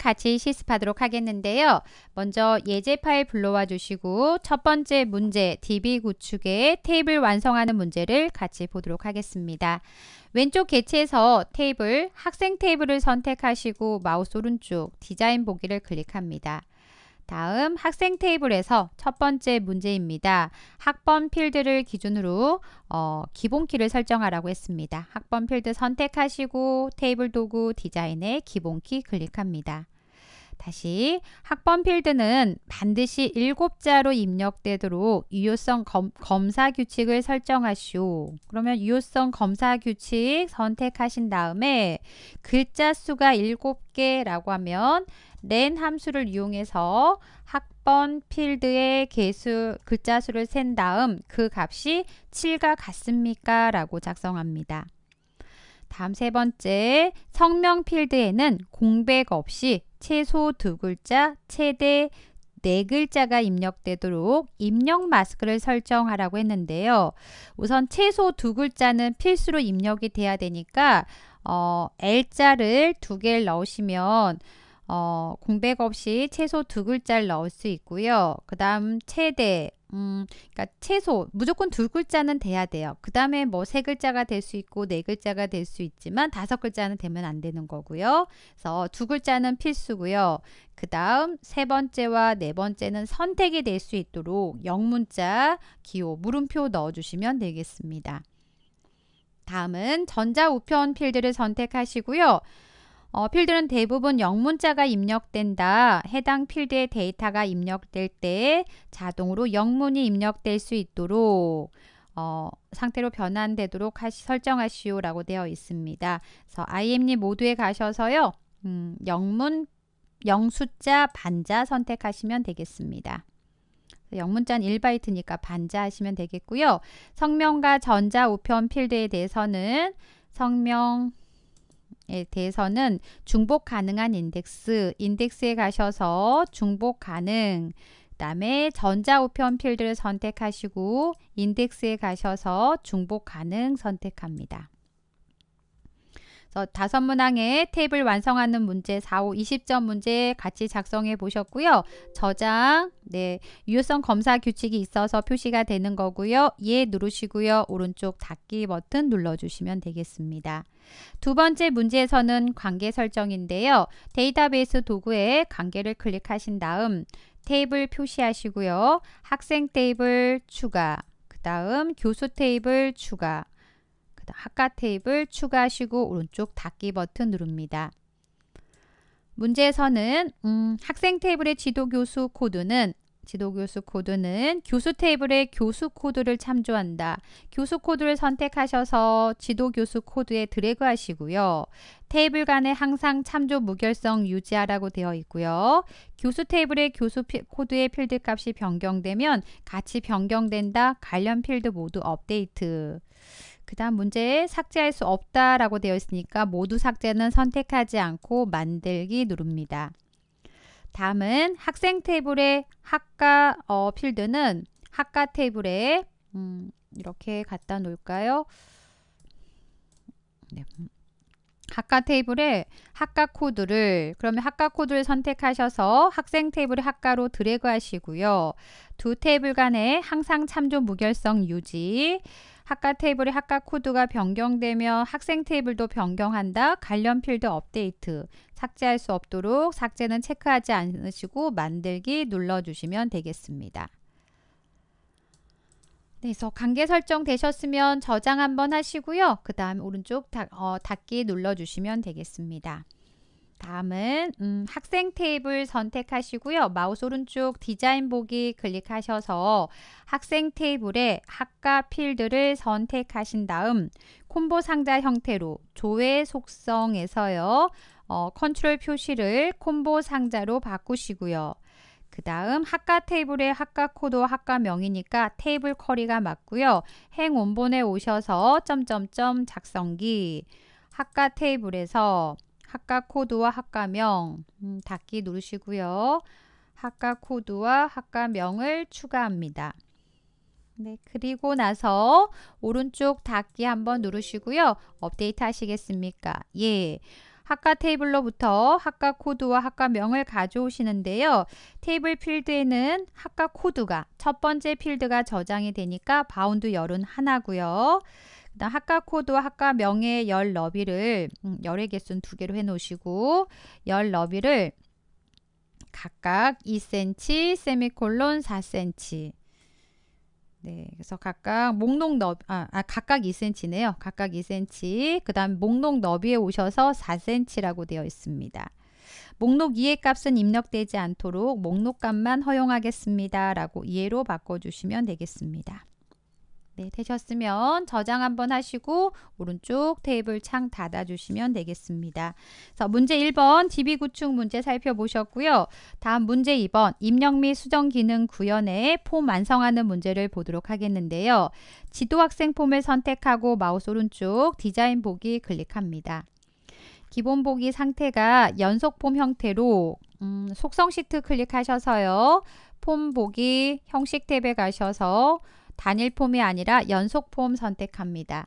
같이 실습하도록 하겠는데요. 먼저 예제 파일 불러와 주시고 첫 번째 문제 DB 구축의 테이블 완성하는 문제를 같이 보도록 하겠습니다. 왼쪽 개체에서 테이블, 학생 테이블을 선택하시고 마우스 오른쪽 디자인 보기를 클릭합니다. 다음 학생 테이블에서 첫 번째 문제입니다. 학번 필드를 기준으로 어, 기본키를 설정하라고 했습니다. 학번 필드 선택하시고 테이블 도구 디자인의 기본키 클릭합니다. 다시 학번 필드는 반드시 7자로 입력되도록 유효성 검, 사 규칙을 설정하시오. 그러면 유효성 검사 규칙 선택하신 다음에 글자 수가 7개라고 하면 len 함수를 이용해서 학번 필드의 개수 글자 수를 센 다음 그 값이 7과 같습니까? 라고 작성합니다. 다음 세 번째, 성명 필드에는 공백 없이 최소 두 글자, 최대 네 글자가 입력되도록 입력 마스크를 설정하라고 했는데요. 우선 최소 두 글자는 필수로 입력이 돼야 되니까 어, L자를 두 개를 넣으시면 어, 공백 없이 최소 두 글자를 넣을 수 있고요. 그 다음 최대 음, 그러니까 최소 무조건 두 글자는 돼야 돼요. 그 다음에 뭐 세 글자가 될 수 있고 네 글자가 될 수 있지만 다섯 글자는 되면 안 되는 거고요. 그래서 두 글자는 필수고요. 그 다음 세 번째와 네 번째는 선택이 될 수 있도록 영문자 기호 물음표 넣어주시면 되겠습니다. 다음은 전자우편 필드를 선택하시고요. 어, 필드는 대부분 영문자가 입력된다. 해당 필드의 데이터가 입력될 때 자동으로 영문이 입력될 수 있도록 어, 상태로 변환되도록 하시, 설정하시오라고 되어 있습니다. 그래서 IM님 모두에 가셔서요. 음, 영문, 영숫자, 반자 선택하시면 되겠습니다. 영문자는 1바이트니까 반자 하시면 되겠고요. 성명과 전자 우편 필드에 대해서는 성명, 에 대해서는 중복 가능한 인덱스, 인덱스에 가셔서 중복 가능, 그 다음에 전자우편 필드를 선택하시고 인덱스에 가셔서 중복 가능 선택합니다. 그래서 다섯 문항의 테이블 완성하는 문제 4, 5, 20점 문제 같이 작성해 보셨고요. 저장, 네, 유효성 검사 규칙이 있어서 표시가 되는 거고요. 예 누르시고요. 오른쪽 닫기 버튼 눌러주시면 되겠습니다. 두 번째 문제에서는 관계 설정인데요. 데이터베이스 도구에 관계를 클릭하신 다음 테이블 표시하시고요. 학생 테이블 추가, 그 다음 교수 테이블 추가, 있습니다. 하카 테이블 추가하시고 오른쪽 닫기 버튼 누릅니다. 문제에서는 음, 학생 테이블의 지도 교수 코드는 지도 교수 코드는 교수 테이블의 교수 코드를 참조한다. 교수 코드를 선택하셔서 지도 교수 코드에 드래그 하시고요. 테이블 간에 항상 참조 무결성 유지하라고 되어 있고요. 교수 테이블의 교수 코드의 필드 값이 변경되면 같이 변경된다. 관련 필드 모두 업데이트. 그 다음 문제에 삭제할 수 없다라고 되어 있으니까 모두 삭제는 선택하지 않고 만들기 누릅니다. 다음은 학생 테이블의 학과 어, 필드는 학과 테이블에 음, 이렇게 갖다 놓을까요? 네. 학과 테이블에 학과 코드를 그러면 학과 코드를 선택하셔서 학생 테이블의 학과로 드래그 하시고요. 두 테이블 간에 항상 참조 무결성 유지 학과 테이블의 학과 코드가 변경되며 학생 테이블도 변경한다. 관련 필드 업데이트. 삭제할 수 없도록 삭제는 체크하지 않으시고 만들기 눌러주시면 되겠습니다. 그래서 네, 관계 설정 되셨으면 저장 한번 하시고요. 그 다음 오른쪽 어, 닫기 눌러주시면 되겠습니다. 다음은 음, 학생 테이블 선택하시고요. 마우스 오른쪽 디자인 보기 클릭하셔서 학생 테이블에 학과 필드를 선택하신 다음 콤보 상자 형태로 조회 속성에서요. 어, 컨트롤 표시를 콤보 상자로 바꾸시고요. 그 다음 학과 테이블의 학과 코드 학과 명이니까 테이블 커리가 맞고요. 행 원본에 오셔서 점점점 작성기 학과 테이블에서 학과 코드와 학과명 음, 닫기 누르시고요. 학과 코드와 학과명을 추가합니다. 네, 그리고 나서 오른쪽 닫기 한번 누르시고요. 업데이트 하시겠습니까? 예. 학과 테이블로부터 학과 코드와 학과 명을 가져오시는데요. 테이블 필드에는 학과 코드가 첫 번째 필드가 저장이 되니까 바운드 열은 하나고요. 학과 코드 와 학과 명의 열 너비를 음, 열의 개수는 두 개로 해 놓으시고 열 너비를 각각 2cm 세미콜론 4cm 네, 그래서 각각 목록 너비, 아, 아 각각 2cm네요. 각각 2cm, 그 다음 목록 너비에 오셔서 4cm라고 되어 있습니다. 목록 2의 값은 입력되지 않도록 목록값만 허용하겠습니다. 라고 2로 바꿔주시면 되겠습니다. 네, 되셨으면 저장 한번 하시고 오른쪽 테이블 창 닫아주시면 되겠습니다. 그래서 문제 1번 DB 구축 문제 살펴보셨고요. 다음 문제 2번 입력 및 수정 기능 구현에 폼 완성하는 문제를 보도록 하겠는데요. 지도 학생 폼을 선택하고 마우스 오른쪽 디자인 보기 클릭합니다. 기본 보기 상태가 연속 폼 형태로 음, 속성 시트 클릭하셔서요. 폼 보기 형식 탭에 가셔서 단일 폼이 아니라 연속 폼 선택합니다.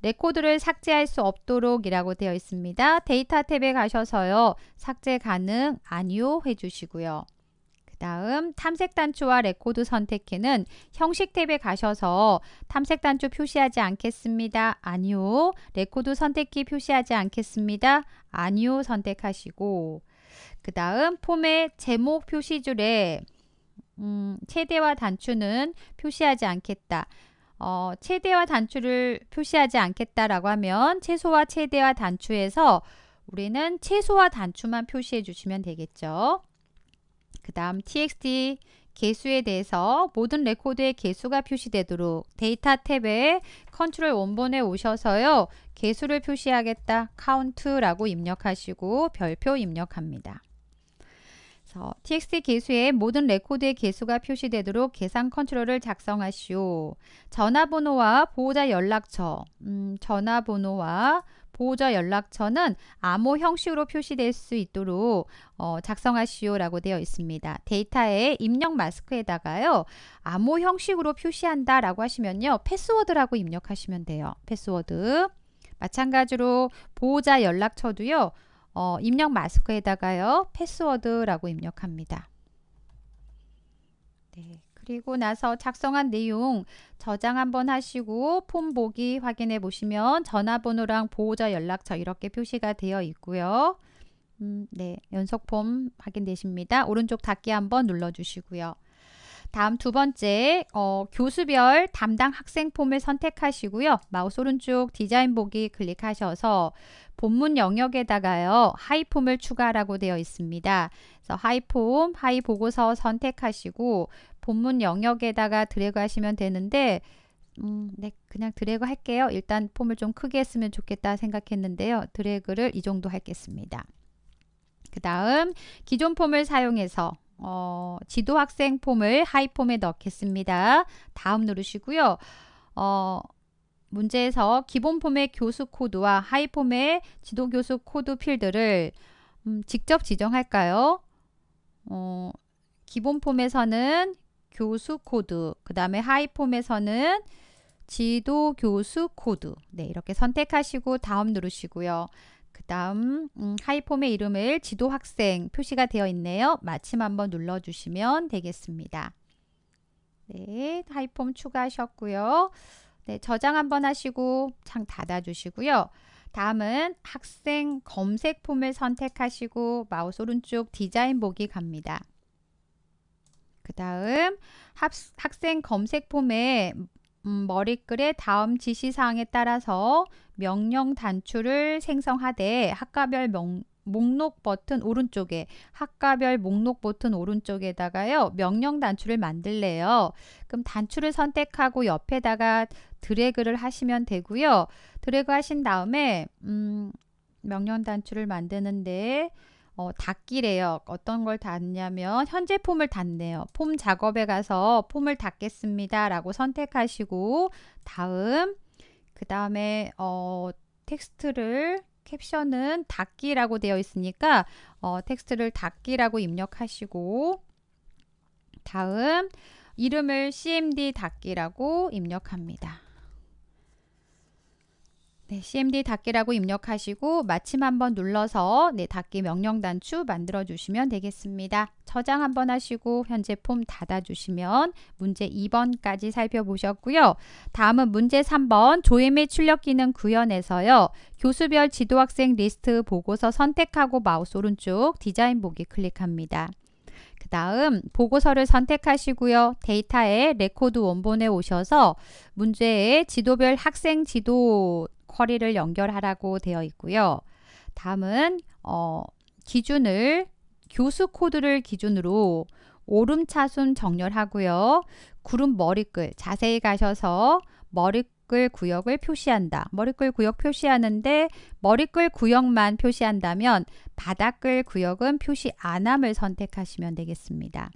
레코드를 삭제할 수 없도록 이라고 되어 있습니다. 데이터 탭에 가셔서요. 삭제 가능, 아니요 해주시고요. 그 다음 탐색 단추와 레코드 선택해는 형식 탭에 가셔서 탐색 단추 표시하지 않겠습니다. 아니요. 레코드 선택키 표시하지 않겠습니다. 아니요 선택하시고 그 다음 폼의 제목 표시줄에 음, 최대와 단추는 표시하지 않겠다. 어, 최대와 단추를 표시하지 않겠다라고 하면 최소와 최대와 단추에서 우리는 최소와 단추만 표시해 주시면 되겠죠. 그 다음 txt 개수에 대해서 모든 레코드의 개수가 표시되도록 데이터 탭에 컨트롤 원본에 오셔서요. 개수를 표시하겠다. c o u n t 라고 입력하시고 별표 입력합니다. 그래서 txt 개수의 모든 레코드의 개수가 표시되도록 계산 컨트롤을 작성하시오. 전화번호와 보호자 연락처, 음, 전화번호와 보호자 연락처는 암호 형식으로 표시될 수 있도록 어, 작성하시오라고 되어 있습니다. 데이터의 입력 마스크에다가요. 암호 형식으로 표시한다라고 하시면요. 패스워드라고 입력하시면 돼요. 패스워드. 마찬가지로 보호자 연락처도요. 어, 입력 마스크에다가요 패스워드라고 입력합니다. 네, 그리고 나서 작성한 내용 저장 한번 하시고 폼 보기 확인해 보시면 전화번호랑 보호자 연락처 이렇게 표시가 되어 있고요. 음, 네, 연속 폼 확인되십니다. 오른쪽 닫기 한번 눌러주시고요. 다음 두 번째 어, 교수별 담당 학생 폼을 선택하시고요. 마우스 오른쪽 디자인 보기 클릭하셔서 본문 영역에다가요. 하이폼을 추가라고 되어 있습니다. 그래서 하이폼, 하이 보고서 선택하시고 본문 영역에다가 드래그 하시면 되는데 음, 네, 그냥 드래그 할게요. 일단 폼을 좀 크게 했으면 좋겠다 생각했는데요. 드래그를 이 정도 하겠습니다. 그 다음 기존 폼을 사용해서 어, 지도학생 폼을 하이 폼에 넣겠습니다. 다음 누르시고요. 어, 문제에서 기본 폼의 교수 코드와 하이 폼의 지도 교수 코드 필드를 음, 직접 지정할까요? 어, 기본 폼에서는 교수 코드, 그 다음에 하이 폼에서는 지도 교수 코드. 네, 이렇게 선택하시고 다음 누르시고요. 그 다음 음, 하이폼의 이름을 지도학생 표시가 되어 있네요. 마침 한번 눌러주시면 되겠습니다. 네, 하이폼 추가하셨고요. 네, 저장 한번 하시고 창 닫아주시고요. 다음은 학생 검색 폼을 선택하시고 마우스 오른쪽 디자인 보기 갑니다. 그 다음 학생 검색 폼에 음, 머리글의 다음 지시사항에 따라서 명령 단추를 생성하되 학과별 명, 목록 버튼 오른쪽에 학과별 목록 버튼 오른쪽에다가요 명령 단추를 만들래요 그럼 단추를 선택하고 옆에다가 드래그를 하시면 되고요 드래그 하신 다음에 음, 명령 단추를 만드는데 어, 닫기래요. 어떤 걸 닫냐면 현재 폼을 닫네요. 폼 작업에 가서 폼을 닫겠습니다. 라고 선택하시고 다음 그 다음에 어, 텍스트를 캡션은 닫기라고 되어 있으니까 어, 텍스트를 닫기라고 입력하시고 다음 이름을 cmd 닫기라고 입력합니다. 네, cmd 닫기라고 입력하시고 마침 한번 눌러서 네, 닫기 명령 단추 만들어 주시면 되겠습니다. 저장 한번 하시고 현재 폼 닫아 주시면 문제 2번까지 살펴보셨고요. 다음은 문제 3번 조회 및 출력 기능 구현에서요. 교수별 지도학생 리스트 보고서 선택하고 마우스 오른쪽 디자인 보기 클릭합니다. 그 다음 보고서를 선택하시고요. 데이터의 레코드 원본에 오셔서 문제의 지도별 학생 지도 쿼리를 연결하라고 되어 있고요. 다음은 어, 기준을 교수 코드를 기준으로 오름차순 정렬하고요. 구름 머리글 자세히 가셔서 머리글 구역을 표시한다. 머리글 구역 표시하는데 머리글 구역만 표시한다면 바닥글 구역은 표시 안 함을 선택하시면 되겠습니다.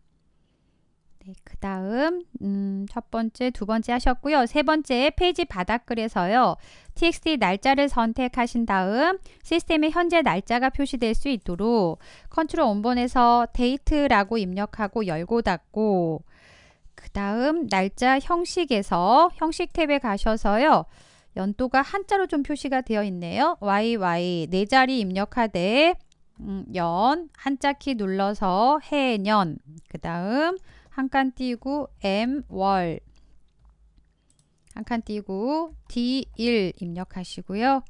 네, 그 다음 음, 첫 번째, 두 번째 하셨고요. 세 번째 페이지 바닥글에서요. txt 날짜를 선택하신 다음 시스템에 현재 날짜가 표시될 수 있도록 컨트롤 원본에서 데이트라고 입력하고 열고 닫고 그 다음 날짜 형식에서 형식 탭에 가셔서요. 연도가 한자로 좀 표시가 되어 있네요. YY 네 자리 입력하되 음, 연 한자 키 눌러서 해년 그 다음 한칸 띄고 M 월한 칸 띄고 D1 입력하시고요.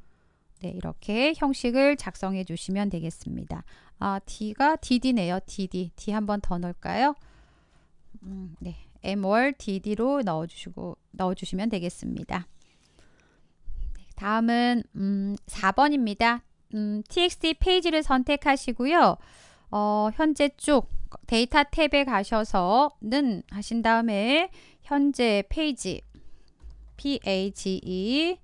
네, 이렇게 형식을 작성해 주시면 되겠습니다. 아, D가 DD네요. DD. D 한번 더 넣을까요? 음, 네. m o DD로 넣어 주시고 넣어 주시면 되겠습니다. 네, 다음은 음, 4번입니다. 음, TXT 페이지를 선택하시고요. 어, 현재 쭉 데이터 탭에 가셔서는 하신 다음에 현재 페이지 PAGE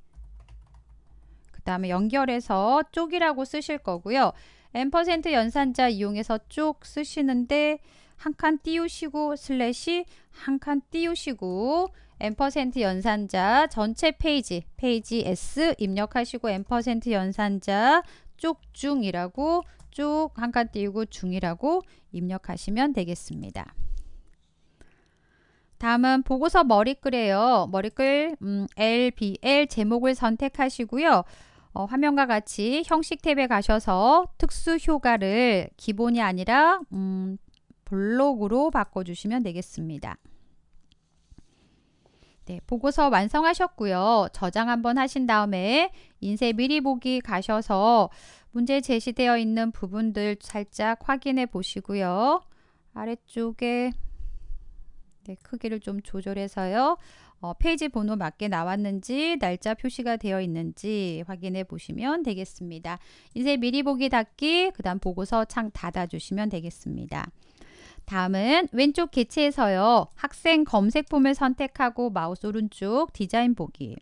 그 다음에 연결해서 쪽이라고 쓰실 거고요. 앰퍼 연산자 이용해서 쭉 쓰시는데 한 칸 띄우시고 슬래시 한 칸 띄우시고 앰퍼 연산자 전체 페이지 페이지 S 입력하시고 앰퍼 연산자 쪽중이라고 쭉한칸 띄우고 중이라고 입력하시면 되겠습니다. 다음은 보고서 머리글이에요. 머리글 음, LBL 제목을 선택하시고요. 어, 화면과 같이 형식 탭에 가셔서 특수 효과를 기본이 아니라 음, 블록으로 바꿔주시면 되겠습니다. 네, 보고서 완성하셨고요. 저장 한번 하신 다음에 인쇄 미리 보기 가셔서 문제에 제시되어 있는 부분들 살짝 확인해 보시고요. 아래쪽에 네, 크기를 좀 조절해서요. 어, 페이지 번호 맞게 나왔는지 날짜 표시가 되어 있는지 확인해 보시면 되겠습니다. 이제 미리 보기 닫기 그 다음 보고서 창 닫아 주시면 되겠습니다. 다음은 왼쪽 개체에서요. 학생 검색 폼을 선택하고 마우스 오른쪽 디자인 보기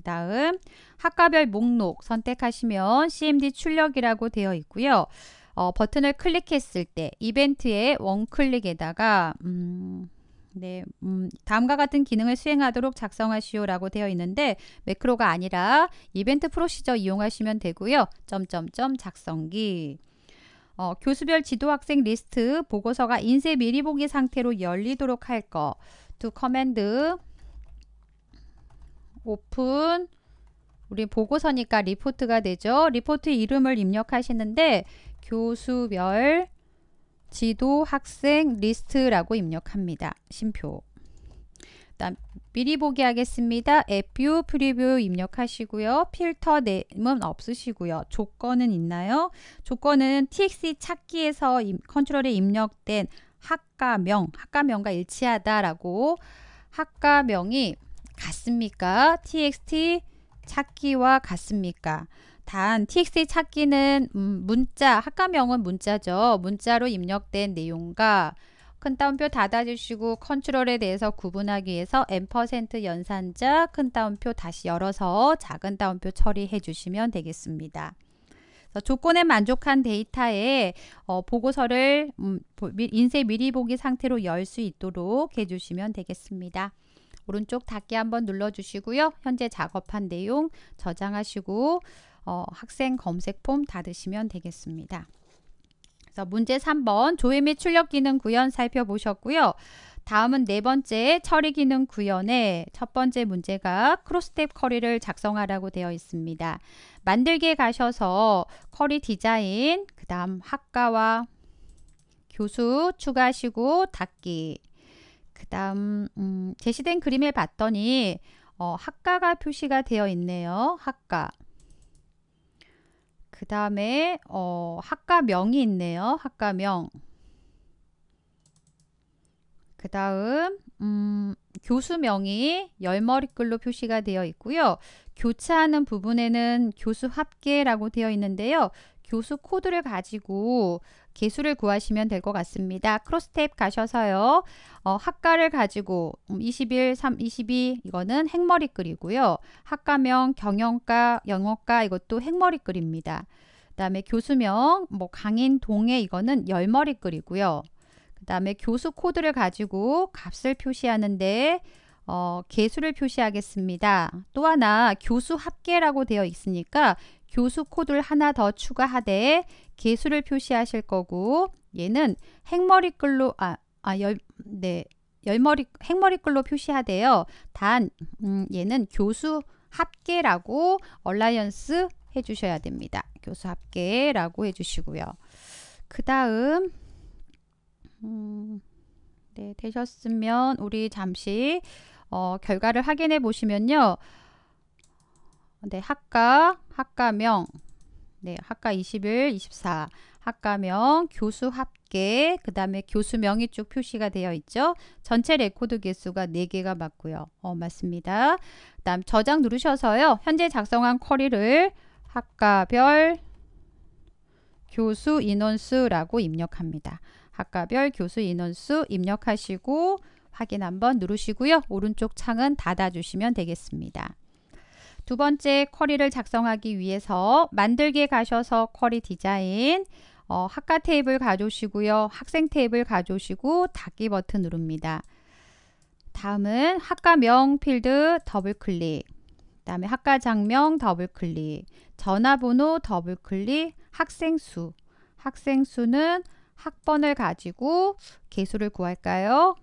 그 다음 학과별 목록 선택하시면 CMD 출력이라고 되어 있고요. 어, 버튼을 클릭했을 때이벤트에 원클릭에다가 음, 네, 음, 다음과 같은 기능을 수행하도록 작성하시오라고 되어 있는데 매크로가 아니라 이벤트 프로시저 이용하시면 되고요. 점점점 작성기 어, 교수별 지도 학생 리스트 보고서가 인쇄 미리 보기 상태로 열리도록 할 거. 두 커맨드 오픈 우리 보고서니까 리포트가 되죠. 리포트 이름을 입력하시는데 교수별 지도 학생 리스트라고 입력합니다. 심표 다음 미리 보기 하겠습니다. 앱뷰 프리뷰 입력하시고요. 필터 네임은 없으시고요. 조건은 있나요? 조건은 t x 찾기에서 컨트롤에 입력된 학과명, 학과명과 일치하다라고 학과명이 같습니까? txt 찾기와 같습니까? 단 txt 찾기는 음, 문자, 학과명은 문자죠. 문자로 입력된 내용과 큰 따옴표 닫아주시고 컨트롤에 대해서 구분하기 위해서 n% 연산자 큰 따옴표 다시 열어서 작은 따옴표 처리해 주시면 되겠습니다. 조건에 만족한 데이터에 어, 보고서를 음, 인쇄 미리 보기 상태로 열 수 있도록 해주시면 되겠습니다. 오른쪽 닫기 한번 눌러주시고요. 현재 작업한 내용 저장하시고 어, 학생 검색 폼 닫으시면 되겠습니다. 그래서 문제 3번 조회 및 출력 기능 구현 살펴보셨고요. 다음은 네 번째 처리 기능 구현의 첫 번째 문제가 크로스탭 커리를 작성하라고 되어 있습니다. 만들기에 가셔서 커리 디자인, 그 다음 학과와 교수 추가하시고 닫기 그 다음 음, 제시된 그림을 봤더니 어, 학과가 표시가 되어 있네요. 학과. 그 다음에 어, 학과명이 있네요. 학과명. 그 다음 음, 교수명이 열머리글로 표시가 되어 있고요. 교차하는 부분에는 교수 합계라고 되어 있는데요. 교수 코드를 가지고 개수를 구하시면 될 것 같습니다. 크로스탭 가셔서요. 어, 학과를 가지고 21, 3, 22 이거는 행머리 글이고요. 학과명, 경영과, 영어과 이것도 행머리 글입니다. 그 다음에 교수명, 뭐 강인, 동해 이거는 열머리 글이고요. 그 다음에 교수 코드를 가지고 값을 표시하는데 어, 개수를 표시하겠습니다. 또 하나 교수 합계라고 되어 있으니까 교수 코드를 하나 더 추가하되 개수를 표시하실 거고 얘는 행머리글로 아, 아 열, 네, 열머리 행머리글로 표시하되요. 단 음, 얘는 교수 합계라고 얼라이언스 해주셔야 됩니다. 교수 합계라고 해주시고요. 그 다음 음, 네, 되셨으면 우리 잠시 어, 결과를 확인해 보시면요. 네, 학과 학과명 네, 학과 21, 24 학과명, 교수 합계, 그 다음에 교수명이 쭉 표시가 되어 있죠. 전체 레코드 개수가 4개가 맞고요. 어, 맞습니다. 그 다음 저장 누르셔서요. 현재 작성한 쿼리를 학과별 교수 인원수라고 입력합니다. 학과별 교수 인원수 입력하시고 확인 한번 누르시고요. 오른쪽 창은 닫아주시면 되겠습니다. 두 번째 쿼리를 작성하기 위해서 만들기에 가셔서 쿼리 디자인 어, 학과 테이블 가져오시고요. 학생 테이블 가져오시고 닫기 버튼 누릅니다. 다음은 학과명 필드 더블 클릭 그 다음에 학과 장명 더블 클릭 전화번호 더블 클릭 학생 수 학생 수는 학번을 가지고 개수를 구할까요?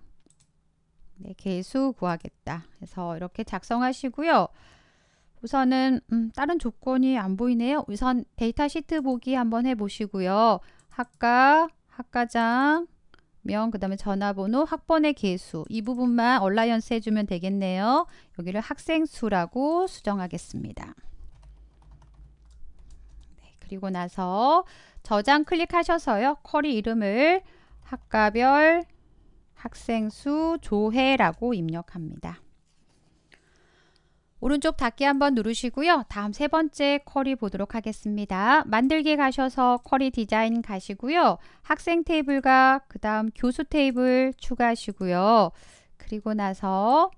네, 개수 구하겠다. 그래서 이렇게 작성하시고요. 우선은 음, 다른 조건이 안 보이네요. 우선 데이터 시트 보기 한번 해보시고요. 학과, 학과장, 명, 그 다음에 전화번호, 학번의 개수 이 부분만 얼라이언스 해주면 되겠네요. 여기를 학생 수라고 수정하겠습니다. 네, 그리고 나서 저장 클릭하셔서요. 쿼리 이름을 학과별 학생 수 조회라고 입력합니다. 오른쪽 닫기 한번 누르시고요. 다음 세 번째 쿼리 보도록 하겠습니다. 만들기 가셔서 쿼리 디자인 가시고요. 학생 테이블과 그 다음 교수 테이블 추가하시고요. 그리고 나서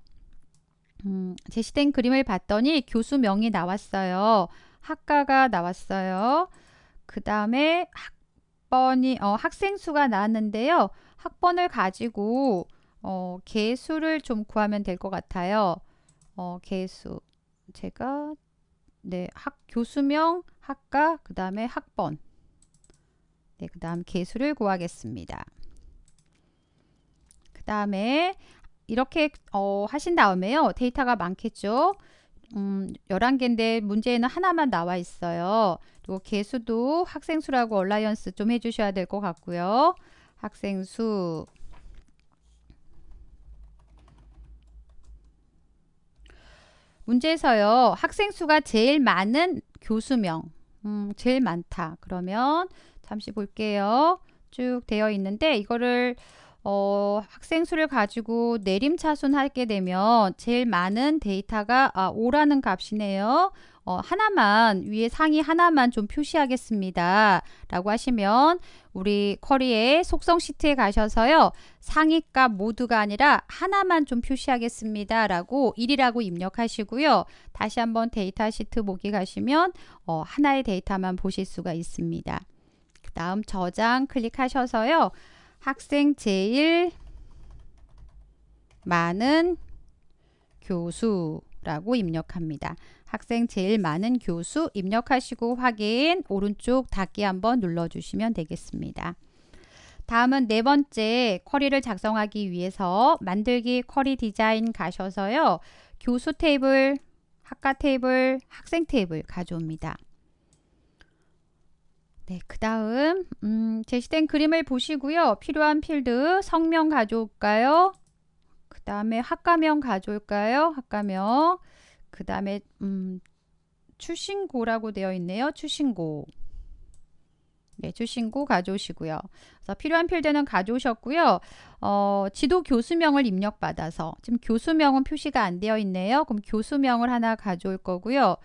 음, 제시된 그림을 봤더니 교수명이 나왔어요. 학과가 나왔어요. 그 다음에 학번이 어, 학생 수가 나왔는데요. 학번을 가지고 어, 개수를 좀 구하면 될 것 같아요. 어, 개수 제가 네, 학 교수명, 학과, 그 다음에 학번 네, 그 다음 개수를 구하겠습니다. 그 다음에 이렇게 어, 하신 다음에요. 데이터가 많겠죠. 음, 11개인데 문제에는 하나만 나와 있어요. 그리고 개수도 학생수라고 얼라이언스 좀 해주셔야 될 것 같고요. 학생수 문제에서요. 학생 수가 제일 많은 교수명. 음, 제일 많다. 그러면 잠시 볼게요. 쭉 되어 있는데 이거를 어, 학생 수를 가지고 내림차순 하게 되면 제일 많은 데이터가 아, 5라는 값이네요. 어, 하나만 위에 상의 하나만 좀 표시하겠습니다. 라고 하시면 우리 커리의 속성 시트에 가셔서요. 상위값 모두가 아니라 하나만 좀 표시하겠습니다. 라고 1이라고 입력하시고요. 다시 한번 데이터 시트 보기 가시면 어, 하나의 데이터만 보실 수가 있습니다. 그 다음 저장 클릭하셔서요. 학생 제일 많은 교수라고 입력합니다. 학생 제일 많은 교수 입력하시고 확인 오른쪽 닫기 한번 눌러주시면 되겠습니다. 다음은 네 번째 쿼리를 작성하기 위해서 만들기 쿼리 디자인 가셔서요. 교수 테이블, 학과 테이블, 학생 테이블 가져옵니다. 네, 그 다음 음, 제시된 그림을 보시고요. 필요한 필드 성명 가져올까요? 그 다음에 학과명 가져올까요? 학과명 그 다음에 음, 추신고라고 되어 있네요. 추신고. 네, 추신고 가져오시고요. 그래서 필요한 필드는 가져오셨고요. 어, 지도 교수명을 입력받아서 지금 교수명은 표시가 안 되어 있네요. 그럼 교수명을 하나 가져올 거고요.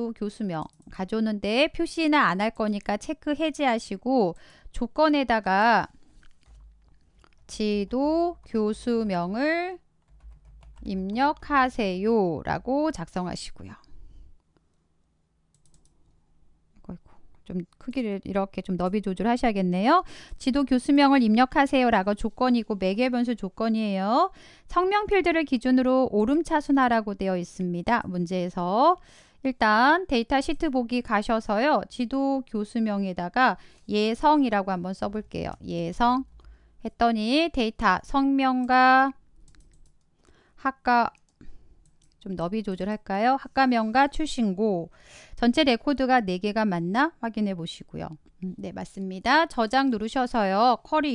지도 교수명 가져오는데 표시는 안 할 거니까 체크 해제하시고 조건에다가 지도 교수명을 입력하세요 라고 작성하시고요. 좀 크기를 이렇게 좀 너비 조절하셔야겠네요. 지도 교수명을 입력하세요라고 조건이고 매개 변수 조건이에요. 성명 필드를 기준으로 오름차순화라고 되어 있습니다. 문제에서 일단 데이터 시트 보기 가셔서요. 지도 교수명에다가 예성이라고 한번 써볼게요. 예성 했더니 데이터 성명과 학과 좀 너비 조절할까요? 학과명과 출신고 전체 레코드가 4개가 맞나 확인해 보시고요. 음, 네 맞습니다. 저장 누르셔서요. 쿼리